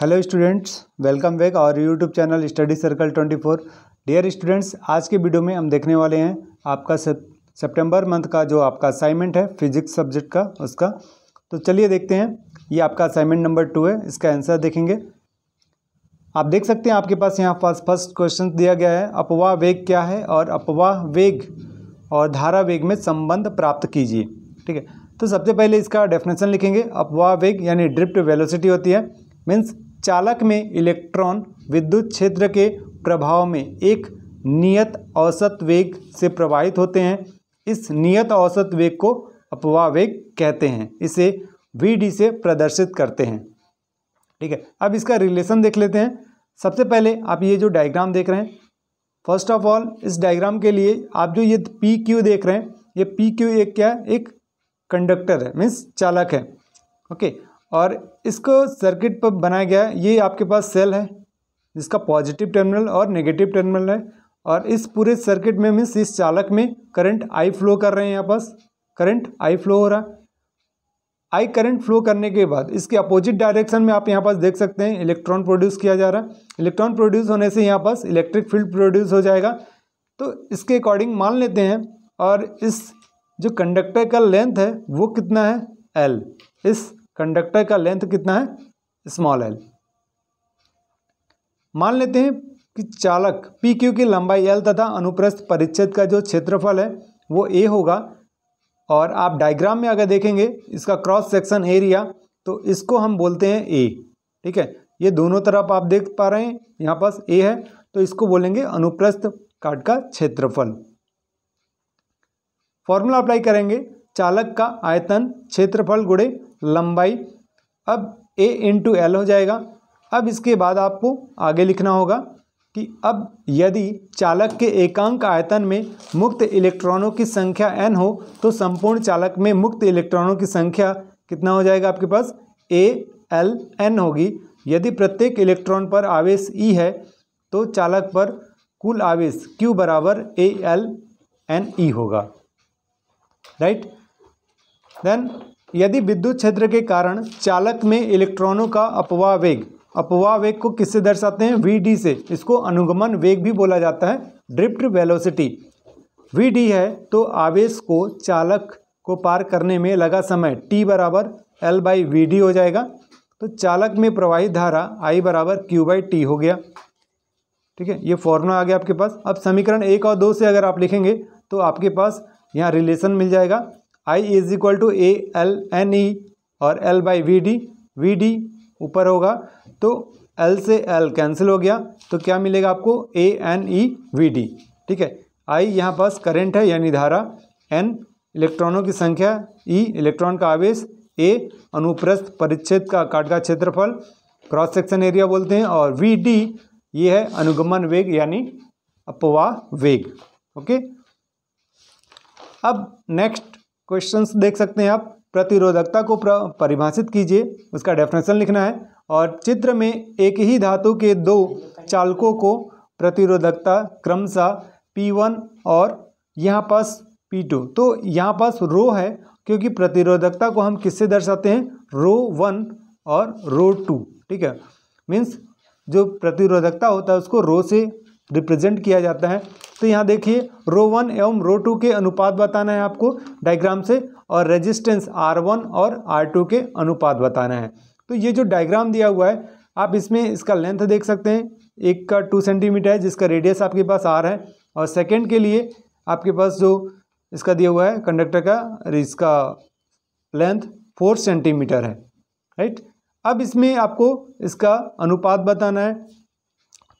hello students welcome back और YouTube channel study circle 24 dear students आज के video में हम देखने वाले हैं आपका सितंबर मंथ का जो आपका असाइनमेंट है फिजिक्स सब्जेक्ट का उसका तो चलिए देखते हैं ये आपका असाइनमेंट नंबर टू है इसका आंसर देखेंगे आप देख सकते हैं आपके पास यहाँ पास फर्स्ट क्वेश्चन दिया गया है अपवाह वेग क्या है और अपवाह वेग और धारा वेग में संबंध प्राप्त कीजिए ठीक है तो सबसे पहले इसका डेफिनेशन लिखेंगे अपवाह वेग यानी ड्रिप्ट वेलोसिटी होती है मीन्स चालक में इलेक्ट्रॉन विद्युत क्षेत्र के प्रभाव में एक नियत औसत वेग से प्रवाहित होते हैं इस नियत औसत वेग को वेग कहते हैं इसे वी डी से प्रदर्शित करते हैं ठीक है अब इसका रिलेशन देख लेते हैं सबसे पहले आप ये जो डायग्राम देख रहे हैं फर्स्ट ऑफ ऑल इस डायग्राम के लिए आप जो ये पी क्यू देख रहे हैं ये पी क्यू एक क्या है एक कंडक्टर है मीन्स चालक है ओके और इसको सर्किट पर बनाया गया है ये आपके पास सेल है जिसका पॉजिटिव टर्मिनल और नेगेटिव टर्मिनल है और इस पूरे सर्किट में मीन्स इस चालक में करंट आई फ्लो कर रहे हैं यहाँ पास करंट आई फ्लो हो रहा है आई करंट फ्लो करने के बाद इसके अपोजिट डायरेक्शन में आप यहाँ पास देख सकते हैं इलेक्ट्रॉन प्रोड्यूस किया जा रहा है इलेक्ट्रॉन प्रोड्यूस होने से यहाँ पास इलेक्ट्रिक फील्ड प्रोड्यूस हो जाएगा तो इसके अकॉर्डिंग मान लेते हैं और इस जो कंडक्टर का लेंथ है वो कितना है एल इस कंडक्टर का लेंथ कितना है स्मॉल एल मान लेते हैं कि चालक पी क्यू की लंबाई एल तथा अनुप्रस्थ परिच्छेद का जो क्षेत्रफल है वो ए होगा और आप डायग्राम में अगर देखेंगे इसका क्रॉस सेक्शन एरिया तो इसको हम बोलते हैं ए ठीक है ये दोनों तरफ आप देख पा रहे हैं यहाँ पास ए है तो इसको बोलेंगे अनुप्रस्थ काट का क्षेत्रफल फॉर्मूला अप्लाई करेंगे चालक का आयतन क्षेत्रफल गुड़े लंबाई अब ए इंटू एल हो जाएगा अब इसके बाद आपको आगे लिखना होगा कि अब यदि चालक के एकांक आयतन में मुक्त इलेक्ट्रॉनों की संख्या एन हो तो संपूर्ण चालक में मुक्त इलेक्ट्रॉनों की संख्या कितना हो जाएगा आपके पास ए एल एन होगी यदि प्रत्येक इलेक्ट्रॉन पर आवेश ई e है तो चालक पर कुल आवेश क्यू बराबर ए एल एन ई होगा राइट देन यदि विद्युत क्षेत्र के कारण चालक में इलेक्ट्रॉनों का अपवाह वेग अपवाह वेग को किससे दर्शाते हैं वी डी से इसको अनुगमन वेग भी बोला जाता है ड्रिफ्ट वेलोसिटी वी डी है तो आवेश को चालक को पार करने में लगा समय टी बराबर एल बाई वी डी हो जाएगा तो चालक में प्रवाहित धारा आई बराबर क्यू बाई टी हो गया ठीक है ये फॉर्मूला आ गया आपके पास अब समीकरण एक और दो से अगर आप लिखेंगे तो आपके पास यहाँ रिलेशन मिल जाएगा I is equal to A L N E और L by V D V D ऊपर होगा तो एल से एल कैंसिल हो गया तो क्या मिलेगा आपको A N E V D ठीक है आई यहाँ पास करेंट है यानी धारा एन इलेक्ट्रॉनों की संख्या ई e इलेक्ट्रॉन का आवेश ए अनुप्रस्थ परिच्छेद का काट का क्षेत्रफल क्रॉस सेक्शन एरिया बोलते हैं और वी डी ये है अनुगमन वेग यानी अपवाह वेग ओके अब नेक्स्ट क्वेश्चंस देख सकते हैं आप प्रतिरोधकता को परिभाषित कीजिए उसका डेफिनेशन लिखना है और चित्र में एक ही धातु के दो चालकों को प्रतिरोधकता क्रमशः P1 और यहाँ पास P2 तो यहाँ पास रो है क्योंकि प्रतिरोधकता को हम किससे दर्शाते हैं रो वन और रो टू ठीक है मीन्स जो प्रतिरोधकता होता है उसको रो से रिप्रेजेंट किया जाता है तो यहाँ देखिए रो वन एवं रो टू के अनुपात बताना है आपको डायग्राम से और रेजिस्टेंस आर वन और आर टू के अनुपात बताना है तो ये जो डायग्राम दिया हुआ है आप इसमें इसका लेंथ देख सकते हैं एक का टू सेंटीमीटर है जिसका रेडियस आपके पास आर है और सेकेंड के लिए आपके पास जो इसका दिया हुआ है कंडक्टर का इसका लेंथ फोर सेंटीमीटर है राइट अब इसमें आपको इसका अनुपात बताना है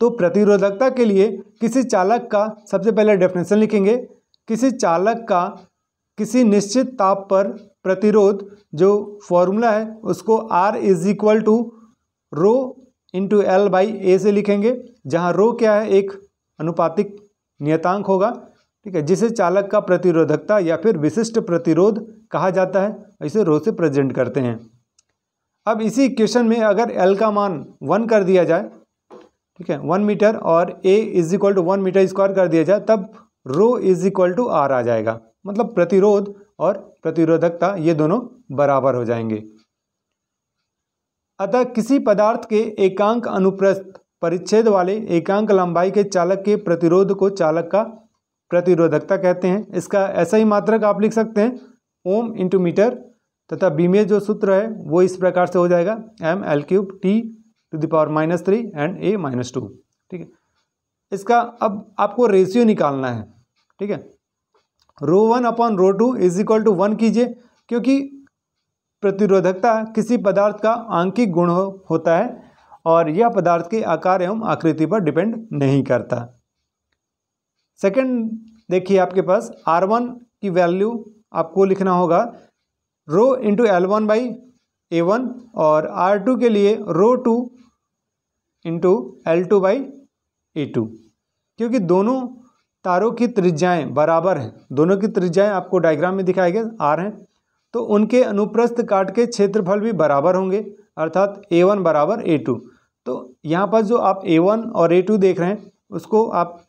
तो प्रतिरोधकता के लिए किसी चालक का सबसे पहले डेफिनेशन लिखेंगे किसी चालक का किसी निश्चित ताप पर प्रतिरोध जो फॉर्मूला है उसको R is equal to rho into L by A से लिखेंगे जहाँ रो क्या है एक अनुपातिक नियतांक होगा ठीक है जिसे चालक का प्रतिरोधकता या फिर विशिष्ट प्रतिरोध कहा जाता है इसे रो से प्रेजेंट करते हैं अब इसी इक्वेशन में अगर एल का मान वन कर दिया जाए ठीक है वन मीटर और A is equal to one metre square कर दिया जाए तब rho is equal to R आ जाएगा मतलब प्रतिरोध और प्रतिरोधकता ये दोनों बराबर हो जाएंगे अतः किसी पदार्थ के एकांक अनुप्रस्थ परिच्छेद वाले एकांक लंबाई के चालक के प्रतिरोध को चालक का प्रतिरोधकता कहते हैं इसका ऐसा ही मात्रक आप लिख सकते हैं ओम इंटू मीटर तथा बीमे जो सूत्र है वो इस प्रकार से हो जाएगा M L cube T to the power minus three and A minus two ठीक है इसका अब आपको रेशियो निकालना है ठीक है rho one upon rho two is equal to one कीजिए क्योंकि प्रतिरोधकता किसी पदार्थ का आंकिक गुण हो, होता है और यह पदार्थ के आकार एवं आकृति पर डिपेंड नहीं करता सेकंड देखिए आपके पास आर वन की वैल्यू आपको लिखना होगा rho into L one by A one और आर टू के लिए rho two into L two by A two क्योंकि दोनों तारों की त्रिज्याएं बराबर हैं दोनों की त्रिज्याएं आपको डायग्राम में दिखाई गए आर हैं तो उनके अनुप्रस्थ काट के क्षेत्रफल भी बराबर होंगे अर्थात ए वन बराबर ए टू तो यहाँ पर जो आप ए वन और ए टू देख रहे हैं उसको आप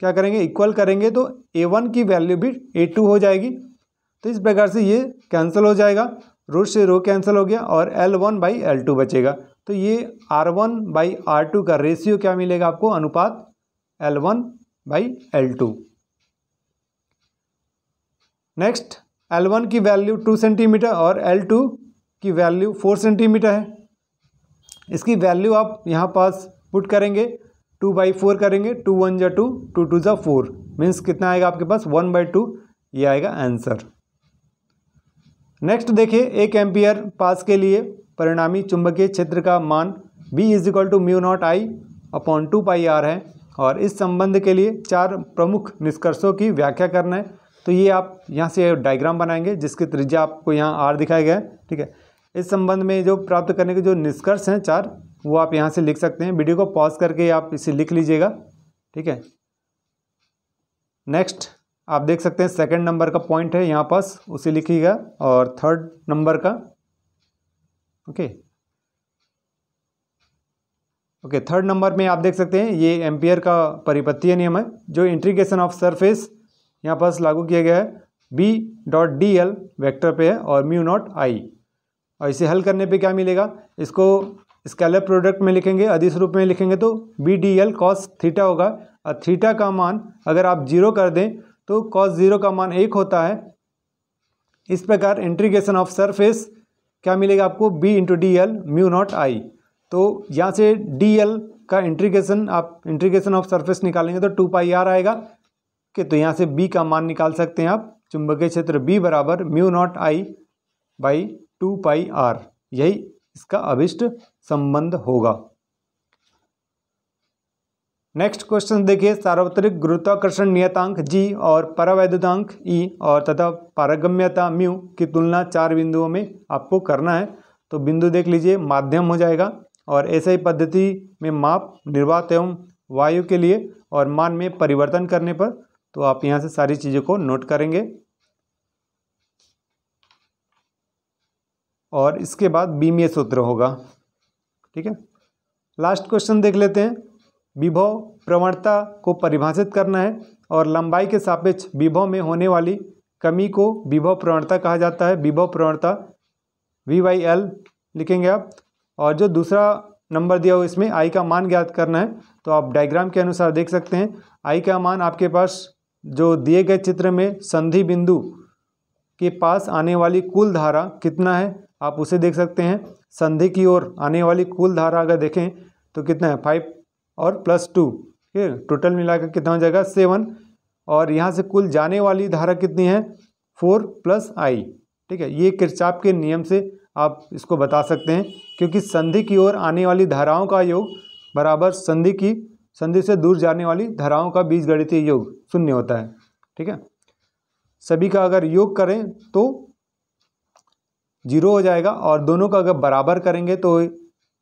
क्या करेंगे इक्वल करेंगे तो ए वन की वैल्यू भी ए टू हो जाएगी तो इस प्रकार से ये कैंसिल हो जाएगा रूट से रो कैंसिल हो गया और L one by L two बचेगा तो ये R one by R two का रेशियो क्या मिलेगा आपको अनुपात L one by L two next L one की वैल्यू टू सेंटीमीटर और एल टू की वैल्यू फोर सेंटीमीटर है इसकी वैल्यू आप यहाँ पास पुट करेंगे टू बाई फोर करेंगे टू वन जा टू टू टू ज़ा फोर मीन्स कितना आएगा आपके पास वन बाई टू ये आएगा आंसर नेक्स्ट देखिए एक एम्पियर पास के लिए परिणामी चुंबकीय क्षेत्र का मान B is equal to mu naught I upon two pi R है और इस संबंध के लिए चार प्रमुख निष्कर्षों की व्याख्या करना है तो ये आप यहाँ से डायग्राम बनाएंगे जिसकी त्रिज्या आपको यहाँ आर दिखाया गया है ठीक है इस संबंध में जो प्राप्त करने के जो निष्कर्ष हैं चार वो आप यहाँ से लिख सकते हैं वीडियो को पॉज करके आप इसे लिख लीजिएगा ठीक है नेक्स्ट आप देख सकते हैं सेकंड नंबर का पॉइंट है यहाँ पास उसे लिखिएगा और थर्ड नंबर का ओके ओके थर्ड नंबर में आप देख सकते हैं ये एम्पियर का परिपत्तीय नियम है जो इंट्रीगेशन ऑफ सरफेस यहाँ पास लागू किया गया है B dot d l vector पर है और म्यू नॉट आई और इसे हल करने पे क्या मिलेगा इसको स्केलर प्रोडक्ट में लिखेंगे अधिस रूप में लिखेंगे तो B d l cos theta होगा और थीटा का मान अगर आप जीरो कर दें तो कॉस ज़ीरो का मान एक होता है इस प्रकार इंट्रीगेशन ऑफ सरफेस क्या मिलेगा आपको B into d l mu naught I तो यहाँ से डी एल का इंट्रीगेशन आप इंट्रीगेशन ऑफ सरफेस निकालेंगे तो टू पाई आर आएगा कि तो यहाँ से बी का मान निकाल सकते हैं आप चुंबकीय क्षेत्र बी बराबर mu naught I by two pi R यही इसका अभिष्ट संबंध होगा नेक्स्ट क्वेश्चन देखिए सार्वत्रिक गुरुत्वाकर्षण नियतांक जी और परावैद्युतांक ई e और तथा पारगम्यता म्यू की तुलना चार बिंदुओं में आपको करना है तो बिंदु देख लीजिए माध्यम हो जाएगा और ऐसे ही पद्धति में माप निर्वात एवं वायु के लिए और मान में परिवर्तन करने पर तो आप यहाँ से सारी चीज़ों को नोट करेंगे और इसके बाद बीमीय सूत्र होगा ठीक है लास्ट क्वेश्चन देख लेते हैं विभव प्रवणता को परिभाषित करना है और लंबाई के सापेक्ष विभव में होने वाली कमी को विभव प्रवणता कहा जाता है विभव प्रवणता वी वाई एल लिखेंगे आप और जो दूसरा नंबर दिया हो इसमें आई का मान ज्ञात करना है तो आप डायग्राम के अनुसार देख सकते हैं आई का मान आपके पास जो दिए गए चित्र में संधि बिंदु के पास आने वाली कुल धारा कितना है आप उसे देख सकते हैं संधि की ओर आने वाली कुल धारा अगर देखें तो कितना है फाइव और प्लस टू ठीक है टोटल मिलाकर कितना हो जाएगा सेवन और यहाँ से कुल जाने वाली धारा कितनी है फोर प्लस आई ठीक है ये किरचाप के नियम से आप इसको बता सकते हैं क्योंकि संधि की ओर आने वाली धाराओं का योग बराबर संधि की संधि से दूर जाने वाली धाराओं का बीज गणितीय योग शून्य होता है ठीक है सभी का अगर योग करें तो जीरो हो जाएगा और दोनों का अगर बराबर करेंगे तो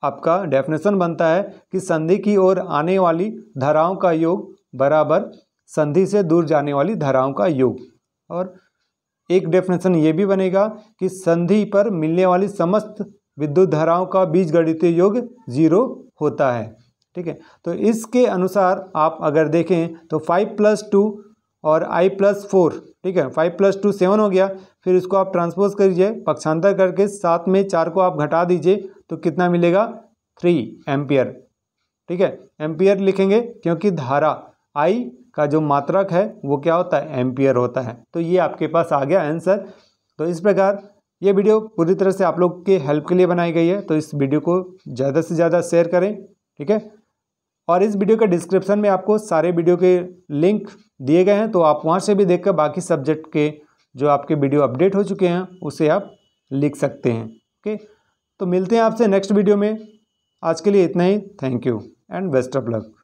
आपका डेफिनेशन बनता है कि संधि की ओर आने वाली धाराओं का योग बराबर संधि से दूर जाने वाली धाराओं का योग और एक डेफिनेशन ये भी बनेगा कि संधि पर मिलने वाली समस्त विद्युत धाराओं का गणित योग जीरो होता है ठीक है तो इसके अनुसार आप अगर देखें तो फाइव प्लस टू और आई प्लस फोर ठीक है फाइव प्लस टू सेवन हो गया फिर इसको आप ट्रांसपोज करिए पक्षांतर करके सात में चार को आप घटा दीजिए तो कितना मिलेगा थ्री एम्पियर ठीक है एम्पियर लिखेंगे क्योंकि धारा आई का जो मात्रक है वो क्या होता है एम्पियर होता है तो ये आपके पास आ गया आंसर तो इस प्रकार ये वीडियो पूरी तरह से आप लोग के हेल्प के लिए बनाई गई है तो इस वीडियो को ज़्यादा से ज़्यादा शेयर करें ठीक है और इस वीडियो के डिस्क्रिप्शन में आपको सारे वीडियो के लिंक दिए गए हैं तो आप वहाँ से भी कर बाकी सब्जेक्ट के जो आपके वीडियो अपडेट हो चुके हैं उसे आप लिख सकते हैं ओके तो मिलते हैं आपसे नेक्स्ट वीडियो में आज के लिए इतना ही thank you and best of luck